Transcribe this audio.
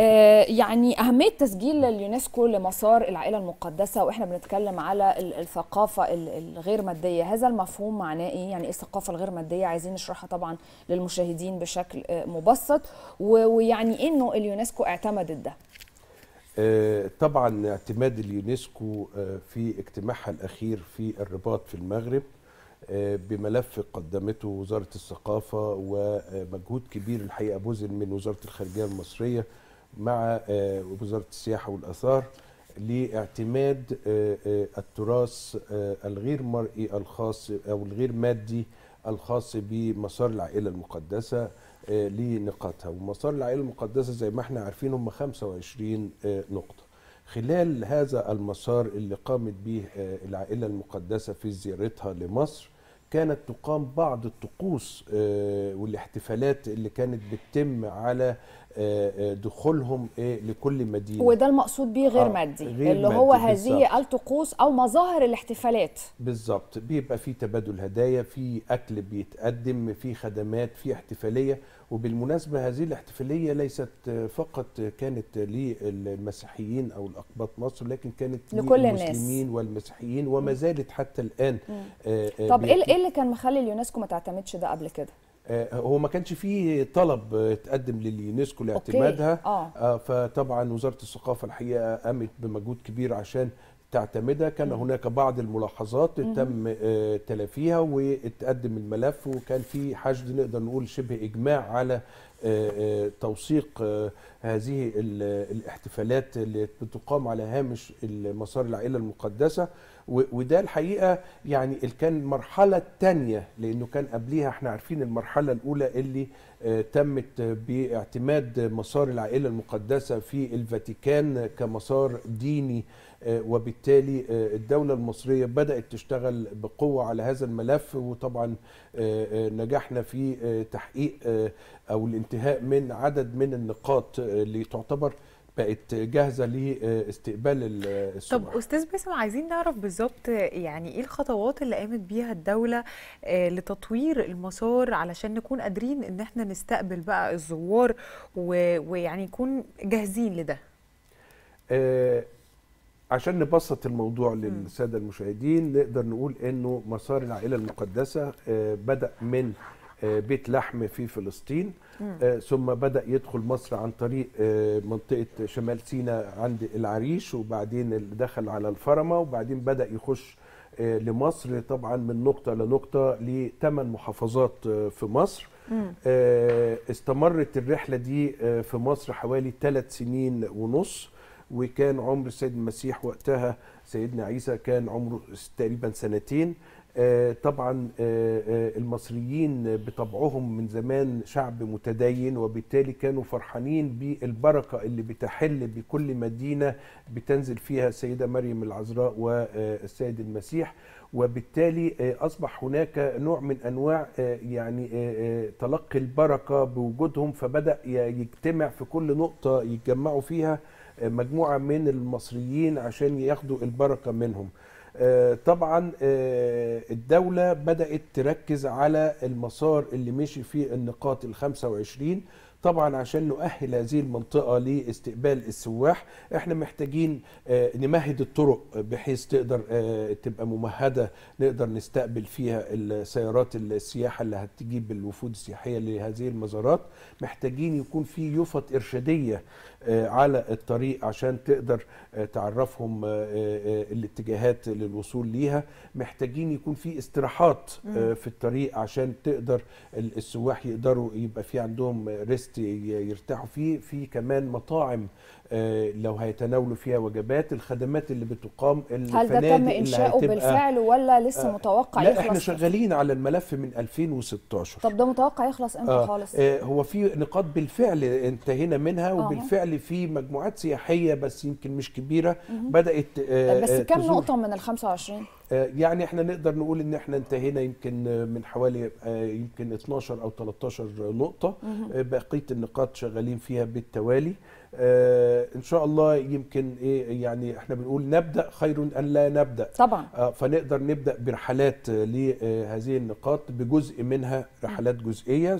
آه، يعني اهميه تسجيل اليونسكو لمسار العائله المقدسه واحنا بنتكلم على الثقافه الغير ماديه هذا المفهوم معناه ايه يعني ايه الثقافه الغير ماديه عايزين نشرحها طبعا للمشاهدين بشكل آه، مبسط ويعني انه اليونسكو اعتمدت ده آه، طبعا اعتماد اليونسكو في اجتماعها الاخير في الرباط في المغرب بملف قدمته وزاره الثقافه ومجهود كبير الحقيقه بوزن من وزاره الخارجيه المصريه مع آه، وزاره السياحه والاثار لاعتماد آه، آه، التراث الغير مرئي الخاص او الغير مادي الخاص بمسار العائله المقدسه لنقاطها ومسار العائله المقدسه زي ما احنا عارفين هم 25 نقطه خلال هذا المسار اللي قامت به العائله المقدسه في زيارتها لمصر كانت تقام بعض الطقوس آه، والاحتفالات اللي كانت بتتم على آه، آه، دخولهم لكل مدينه وده المقصود بيه غير آه مادي غير اللي مادي هو هذه الطقوس او مظاهر الاحتفالات بالظبط بيبقى في تبادل هدايا في اكل بيتقدم في خدمات في احتفاليه وبالمناسبة هذه الاحتفالية ليست فقط كانت للمسيحيين أو الأقباط مصر لكن كانت لكل للمسلمين والمسيحيين وما زالت حتى الآن آه،, آه طب إيه, إيه اللي كان مخلي اليونسكو ما تعتمدش ده قبل كده؟ آه، هو ما كانش فيه طلب اتقدم لليونسكو لاعتمادها أوكي. آه. آه. فطبعا وزاره الثقافه الحقيقه قامت بمجهود كبير عشان تعتمدها كان هناك بعض الملاحظات تم آه، تلافيها واتقدم الملف وكان في حشد نقدر نقول شبه اجماع على آه، آه، توثيق هذه الاحتفالات اللي بتقام على هامش مسار العائله المقدسه وده الحقيقه يعني كان المرحله الثانيه لانه كان قبليها احنا عارفين المرحله الاولى اللي آه، تمت باعتماد مسار العائله المقدسه في الفاتيكان كمسار ديني آه، وبالتالي آه، الدولة المصرية بدأت تشتغل بقوة على هذا الملف وطبعا نجحنا في تحقيق أو الانتهاء من عدد من النقاط اللي تعتبر بقت جاهزه لاستقبال آه، السمع آه، طب استاذ باسم عايزين نعرف بالظبط يعني ايه الخطوات اللي قامت بيها الدوله آه، لتطوير المسار علشان نكون قادرين ان احنا نستقبل بقى الزوار ويعني نكون جاهزين لده آه عشان نبسط الموضوع للساده المشاهدين نقدر نقول انه مسار العائله المقدسه آه بدا من آه، بيت لحم في فلسطين آه، ثم بدا يدخل مصر عن طريق آه، منطقه شمال سيناء عند العريش وبعدين دخل على الفرمه وبعدين بدا يخش لمصر طبعا من نقطه لنقطه لثمان محافظات في مصر استمرت الرحله دي في مصر حوالي ثلاث سنين ونص وكان عمر السيد المسيح وقتها سيدنا عيسى كان عمره تقريبا سنتين آه، طبعا آه، آه، المصريين بطبعهم من زمان شعب متدين وبالتالي كانوا فرحانين بالبركة اللي بتحل بكل مدينة بتنزل فيها السيدة مريم العذراء والسيد المسيح وبالتالي أصبح هناك نوع من أنواع يعني تلقي البركة بوجودهم فبدأ يجتمع في كل نقطة يتجمعوا فيها مجموعه من المصريين عشان ياخدوا البركه منهم آه، طبعا آه، الدولة بدأت تركز على المسار اللي مشي فيه النقاط ال 25 طبعا عشان نؤهل هذه المنطقه لاستقبال السواح احنا محتاجين آه، نمهد الطرق بحيث تقدر آه، تبقى ممهده نقدر نستقبل فيها السيارات السياحه اللي هتجيب الوفود السياحيه لهذه المزارات محتاجين يكون في يفط ارشاديه آه، على الطريق عشان تقدر تعرفهم الاتجاهات للوصول ليها محتاجين يكون في استراحات في الطريق عشان تقدر السواح يقدروا يبقى في عندهم ريست يرتاحوا فيه في كمان مطاعم آه، لو هيتناولوا فيها وجبات الخدمات اللي بتقام هل ده تم انشاؤه بالفعل ولا لسه آه، متوقع لا يخلص احنا شغالين على الملف من 2016 طب ده متوقع يخلص امتى آه خالص آه هو في نقاط بالفعل انتهينا منها وبالفعل في مجموعات سياحيه بس يمكن مش كبيره بدات آه بس كم نقطه من ال 25 آه، يعني احنا نقدر نقول ان احنا انتهينا يمكن آه، من حوالي آه، يمكن 12 او 13 نقطه بقيه النقاط شغالين فيها بالتوالي ان شاء الله يمكن ايه يعني احنا بنقول نبدا خير ان لا نبدا طبعا فنقدر نبدا برحلات لهذه النقاط بجزء منها رحلات جزئيه